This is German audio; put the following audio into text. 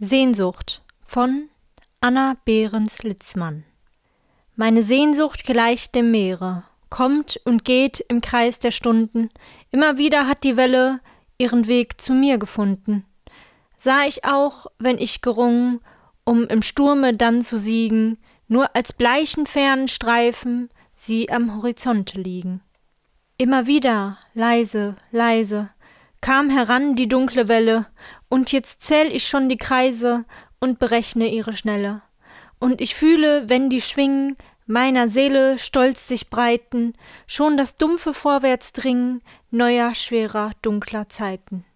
Sehnsucht von Anna Behrens Litzmann Meine Sehnsucht gleicht dem Meere, kommt und geht im Kreis der Stunden, immer wieder hat die Welle ihren Weg zu mir gefunden. Sah ich auch, wenn ich gerungen, um im Sturme dann zu siegen, nur als bleichen fernen Streifen sie am Horizonte liegen. Immer wieder, leise, leise, kam heran die dunkle Welle, und jetzt zähl ich schon die Kreise und berechne ihre Schnelle. Und ich fühle, wenn die schwingen, meiner Seele stolz sich breiten, schon das dumpfe Vorwärtsdringen neuer, schwerer, dunkler Zeiten.